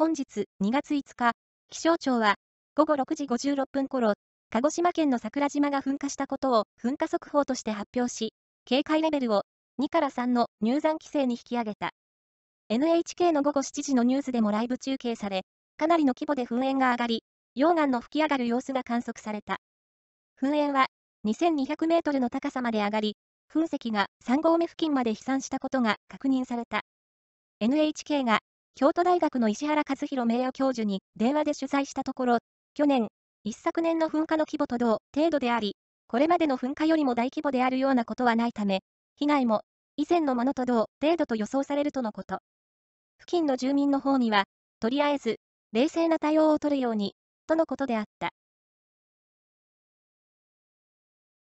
本日2月5日、気象庁は午後6時56分頃、鹿児島県の桜島が噴火したことを噴火速報として発表し、警戒レベルを2から3の入山規制に引き上げた。NHK の午後7時のニュースでもライブ中継され、かなりの規模で噴煙が上がり、溶岩の噴き上がる様子が観測された。噴煙は2200メートルの高さまで上がり、噴石が3合目付近まで飛散したことが確認された。NHK が京都大学の石原和弘名誉教授に電話で取材したところ、去年、一昨年の噴火の規模と同程度であり、これまでの噴火よりも大規模であるようなことはないため、被害も以前のものと同程度と予想されるとのこと。付近の住民の方には、とりあえず、冷静な対応を取るように、とのことであった。